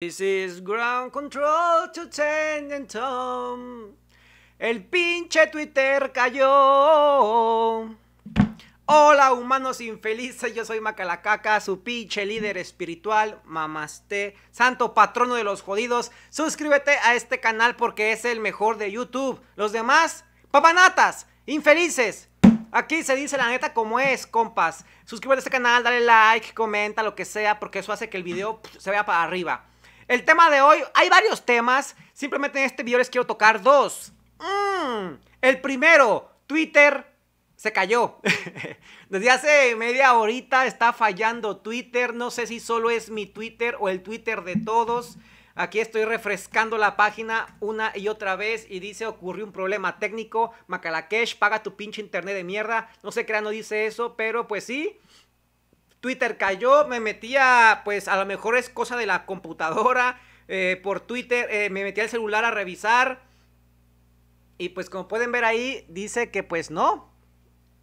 This is ground control to El pinche Twitter cayó. Hola humanos infelices, yo soy Macalacaca, su pinche líder espiritual, mamaste, santo patrono de los jodidos. Suscríbete a este canal porque es el mejor de YouTube. Los demás, papanatas, infelices. Aquí se dice la neta como es, compas. Suscríbete a este canal, dale like, comenta, lo que sea, porque eso hace que el video se vea para arriba. El tema de hoy, hay varios temas, simplemente en este video les quiero tocar dos. Mm, el primero, Twitter se cayó. Desde hace media horita está fallando Twitter, no sé si solo es mi Twitter o el Twitter de todos. Aquí estoy refrescando la página una y otra vez y dice ocurrió un problema técnico, Macalakesh, paga tu pinche internet de mierda. No sé qué no dice eso, pero pues sí, Twitter cayó, me metía, pues a lo mejor es cosa de la computadora, eh, por Twitter, eh, me metía el celular a revisar. Y pues como pueden ver ahí, dice que pues no.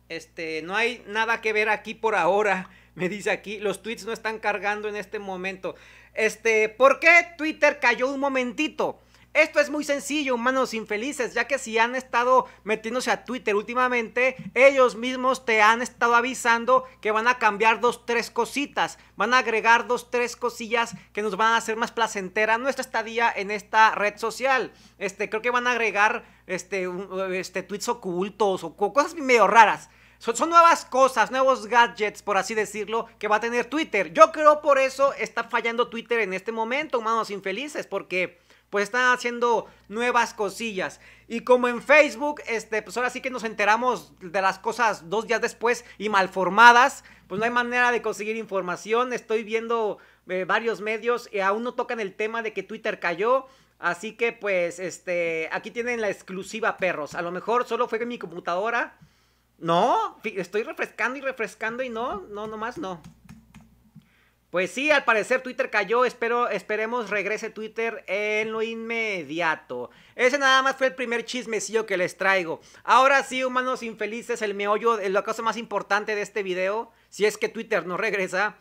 Este, no hay nada que ver aquí por ahora. Me dice aquí, los tweets no están cargando en este momento. Este, ¿por qué Twitter cayó un momentito? Esto es muy sencillo, humanos infelices, ya que si han estado metiéndose a Twitter últimamente, ellos mismos te han estado avisando que van a cambiar dos, tres cositas, van a agregar dos, tres cosillas que nos van a hacer más placentera nuestra estadía en esta red social. Este, creo que van a agregar este, este, tweets ocultos o cosas medio raras. Son, son, nuevas cosas, nuevos gadgets, por así decirlo, que va a tener Twitter. Yo creo por eso está fallando Twitter en este momento, humanos infelices, porque pues están haciendo nuevas cosillas. Y como en Facebook, este, pues ahora sí que nos enteramos de las cosas dos días después y malformadas, pues no hay manera de conseguir información. Estoy viendo eh, varios medios y aún no tocan el tema de que Twitter cayó. Así que pues, este, aquí tienen la exclusiva, perros. A lo mejor solo fue en mi computadora. No, estoy refrescando y refrescando y no, no, nomás no. Pues sí, al parecer Twitter cayó, espero, esperemos regrese Twitter en lo inmediato. Ese nada más fue el primer chismecillo que les traigo. Ahora sí, humanos infelices, el meollo, la cosa más importante de este video, si es que Twitter no regresa,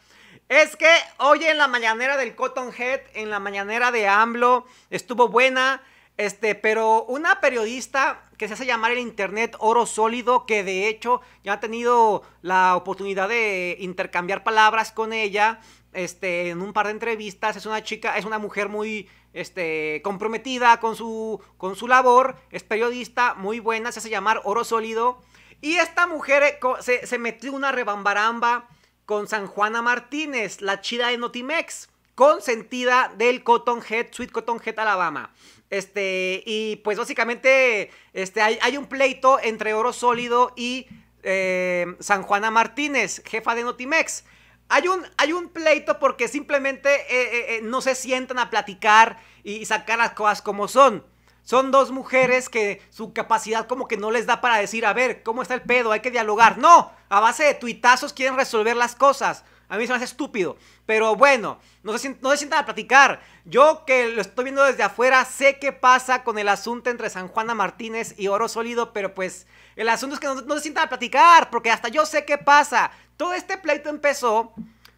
es que hoy en la mañanera del Cotton Head, en la mañanera de AMLO, estuvo buena, este, pero una periodista que se hace llamar el Internet oro sólido, que de hecho ya ha tenido la oportunidad de intercambiar palabras con ella. Este, en un par de entrevistas, es una chica, es una mujer muy este, comprometida con su, con su labor, es periodista muy buena, se hace llamar Oro Sólido. Y esta mujer eh, se, se metió una rebambaramba con San Juana Martínez, la chida de Notimex consentida del Cotton Head Sweet Cotton Head Alabama. Este, y pues básicamente este, hay, un pleito entre Oro Sólido y eh, San Juana Martínez, jefa de Notimex. Hay un, hay un pleito porque simplemente eh, eh, no se sientan a platicar y sacar las cosas como son. Son dos mujeres que su capacidad como que no les da para decir, a ver, ¿cómo está el pedo? Hay que dialogar. No, a base de tuitazos quieren resolver las cosas. A mí se me hace estúpido. Pero bueno, no se, no sientan a platicar. Yo que lo estoy viendo desde afuera, sé qué pasa con el asunto entre San Juana Martínez y Oro Sólido, pero pues el asunto es que no, se sientan a platicar, porque hasta yo sé qué pasa. Todo este pleito empezó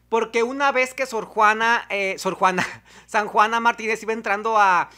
porque una vez que Sor Juana, eh, Sor Juana, San Juana Martínez iba entrando a,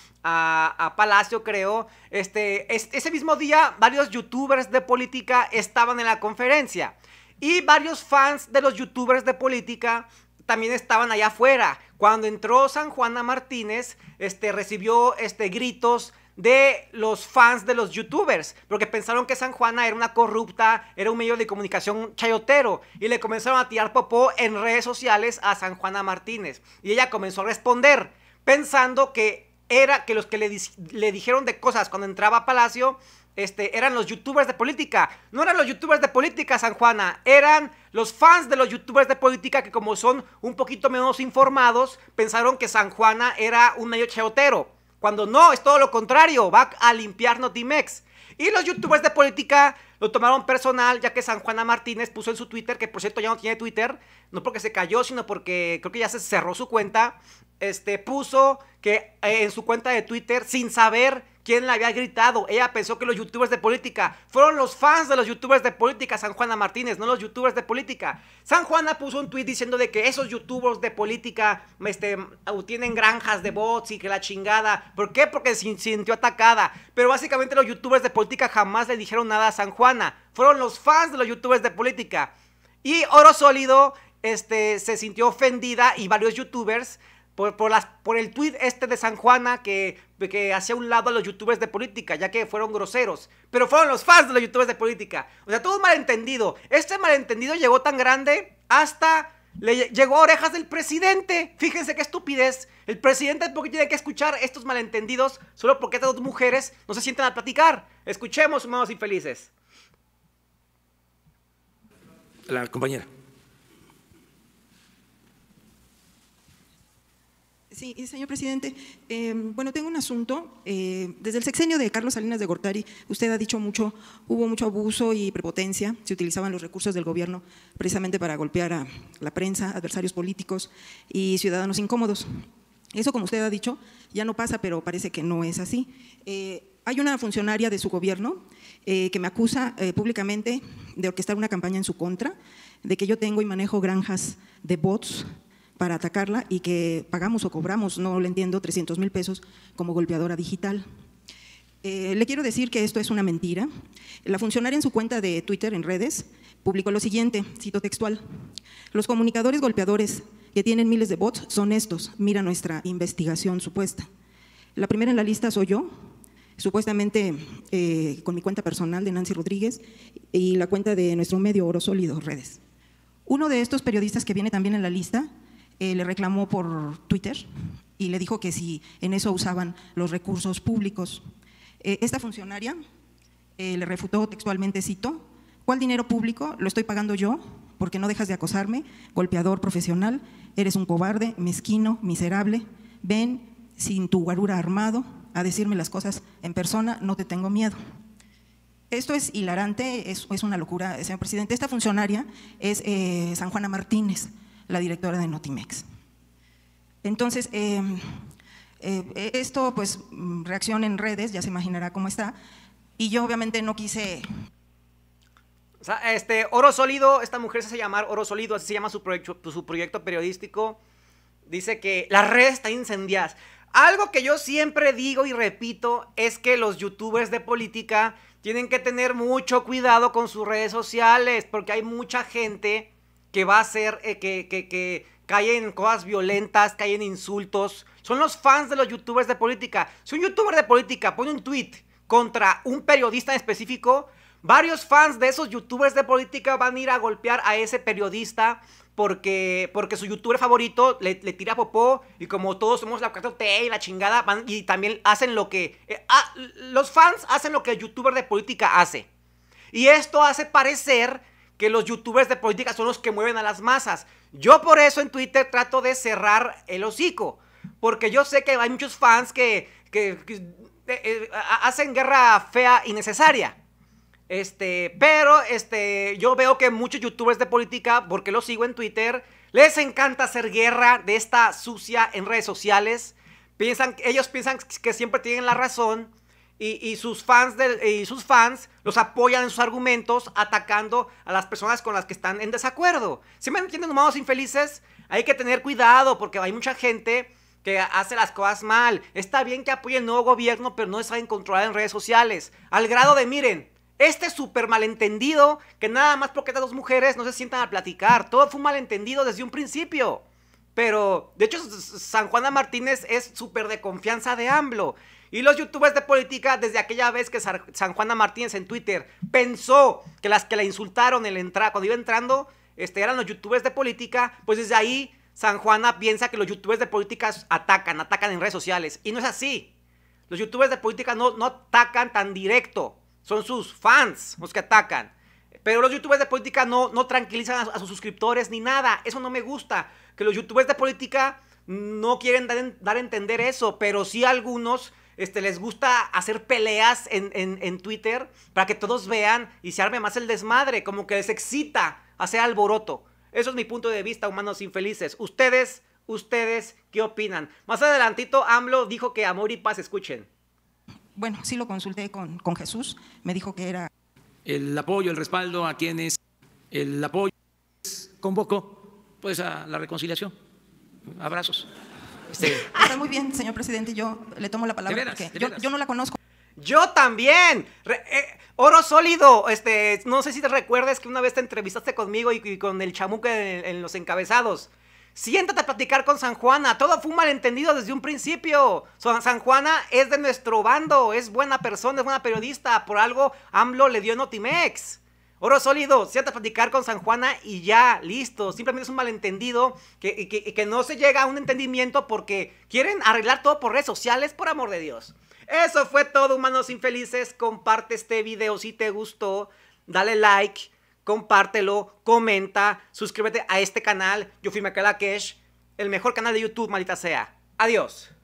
Palacio, creo, este, ese mismo día varios youtubers de política estaban en la conferencia. Y varios fans de los youtubers de política también estaban allá afuera. Cuando entró San Juana Martínez, este, recibió este, gritos de los fans de los youtubers, porque pensaron que San Juana era una corrupta, era un medio de comunicación chayotero, y le comenzaron a tirar popó en redes sociales a San Juana Martínez. Y ella comenzó a responder, pensando que era que los que le, le dijeron de cosas cuando entraba a Palacio este, eran los youtubers de política. No eran los youtubers de política, San Juana, eran los fans de los youtubers de política que como son un poquito menos informados, pensaron que San Juana era un medio cheotero. Cuando no, es todo lo contrario, va a limpiar Notimex. Y los youtubers de política lo tomaron personal, ya que San Juana Martínez puso en su Twitter, que por cierto ya no tiene Twitter, no porque se cayó, sino porque creo que ya se cerró su cuenta, este, puso que eh, en su cuenta de Twitter, sin saber ¿Quién la había gritado? Ella pensó que los youtubers de política fueron los fans de los youtubers de política, San Juana Martínez, no los youtubers de política. San Juana puso un tweet diciendo de que esos youtubers de política este, tienen granjas de bots y que la chingada. ¿Por qué? Porque se sintió atacada. Pero básicamente los youtubers de política jamás le dijeron nada a San Juana. Fueron los fans de los youtubers de política. Y Oro Sólido este, se sintió ofendida y varios youtubers por, por el tweet este de San Juana que que hacía un lado a los youtubers de política, ya que fueron groseros. Pero fueron los fans de los youtubers de política. O sea, todo un malentendido. Este malentendido llegó tan grande hasta... Le llegó a orejas del presidente. Fíjense qué estupidez. El presidente es porque tiene que escuchar estos malentendidos solo porque estas dos mujeres no se sientan a platicar. Escuchemos, humanos infelices. La compañera. Sí, eh, señor presidente. Em, bueno, tengo un asunto. Eh, desde el sexenio de Carlos Salinas de Gortari, usted ha dicho mucho, hubo mucho abuso y prepotencia. Se utilizaban los recursos del gobierno precisamente para golpear a la prensa, adversarios políticos y ciudadanos incómodos. Eso, como usted ha dicho, ya no pasa, pero parece que no es así. Eh, hay una funcionaria de su gobierno que me acusa públicamente de orquestar una campaña en su contra, de que yo tengo y manejo granjas de bots para atacarla y que pagamos o cobramos, no lo entiendo, 300 mil pesos como golpeadora digital. Eh, le quiero decir que esto es una mentira. La funcionaria en su cuenta de Twitter, en redes, publicó lo siguiente, cito textual, los comunicadores golpeadores que tienen miles de bots son estos, mira nuestra investigación supuesta. La primera en la lista soy yo, supuestamente eh, con mi cuenta personal de Nancy Rodríguez y la cuenta de nuestro medio Oro Sólido Redes. Uno de estos periodistas que viene también en la lista eh, le reclamó por Twitter y le dijo que si en eso usaban los recursos públicos. Eh, esta funcionaria eh, le refutó textualmente, cito, ¿cuál dinero público lo estoy pagando yo? Porque no dejas de acosarme, golpeador profesional, eres un cobarde, mezquino, miserable, ven sin tu guarura armado a decirme las cosas en persona, no te tengo miedo. Esto es hilarante, es, es una locura, señor presidente. Esta funcionaria es San Juana Martínez, la directora de Notimex. Entonces, em, eh, e, esto pues mm, reacción en redes, ya se imaginará cómo está, y yo obviamente no quise... O sea, este, Oro Sólido, esta mujer se hace llamar Oro Sólido, así se llama pues, su proyecto periodístico, dice que las redes están incendiadas. Algo que yo siempre digo y repito es que los youtubers de política tienen que tener mucho cuidado con sus redes sociales porque hay mucha gente que va a ser, eh, que, que, cosas violentas, cae insultos. Son los fans de los youtubers de política. Si un youtuber de política pone un tweet contra un periodista en específico, varios fans de esos youtubers de política van a ir a golpear a ese periodista porque, porque su youtuber favorito le, tira popó y como todos somos la casa t y la chingada, y también hacen lo que... Eh, ah, los fans hacen lo que el youtuber de política hace. Y esto hace parecer que los youtubers de política son los que mueven a las masas. Yo por eso en Twitter trato de cerrar el hocico, porque yo sé que hay muchos fans que, eh, eh, hacen guerra fea y necesaria. Este, pero este, yo veo que muchos youtubers de política, porque los sigo en Twitter, les encanta hacer guerra de esta sucia en redes sociales. Piensan, ellos piensan que siempre tienen la razón y, sus fans y sus fans los apoyan en sus argumentos atacando a las personas con las que están en desacuerdo. ¿se me entienden humanos infelices, hay que tener cuidado porque hay mucha gente que hace las cosas mal. Está bien que apoye el nuevo gobierno, pero no saben controlar en redes sociales. Al grado de, miren, este súper malentendido que nada más porque estas dos mujeres no se sientan a platicar. Todo fue un malentendido desde un principio. Pero, de hecho, San Juana Martínez es súper de confianza de AMLO. Y los youtubers de política, desde aquella vez que San Juana Martínez en Twitter pensó que las que la insultaron el entrar, cuando iba entrando, este, eran los youtubers de política, pues desde ahí San Juana piensa que los youtubers de política atacan, atacan en redes sociales. Y no es así. Los youtubers de política no, no atacan tan directo. Son sus fans los que atacan. Pero los youtubers de política no, no tranquilizan a, sus suscriptores ni nada. Eso no me gusta. Que los youtubers de política no quieren dar, a entender eso. Pero sí algunos este, les gusta hacer peleas en, Twitter para que todos vean y se arme más el desmadre, como que les excita hacer alboroto. Eso es mi punto de vista, humanos infelices. Ustedes, ustedes, ¿qué opinan? Más adelantito, AMLO dijo que amor y paz escuchen. Bueno, sí lo consulté con Jesús, me dijo que era el apoyo, el respaldo a quienes el apoyo convocó pues a la reconciliación. Abrazos. Este, ah, está muy bien, señor presidente, yo le tomo la palabra yo, no la conozco. Yo también. Eh, oro sólido. Este, no sé si te recuerdas que una vez te entrevistaste conmigo y, con el chamuque en los encabezados. Siéntate a platicar con San Juana. Todo fue un malentendido desde un principio. San Juana es de nuestro bando, es buena persona, es buena periodista. Por algo AMLO le dio Notimex. Oro sólido, siéntate a platicar con San Juana y ya, listo. Simplemente es un malentendido que, que, y que no se llega a un entendimiento porque quieren arreglar todo por redes sociales, por amor de Dios. Eso fue todo, humanos infelices. Comparte este video si te gustó. Dale like compártelo, comenta, suscríbete a este canal. Yo fui Michael Akesh, el mejor canal de YouTube, maldita sea. Adiós.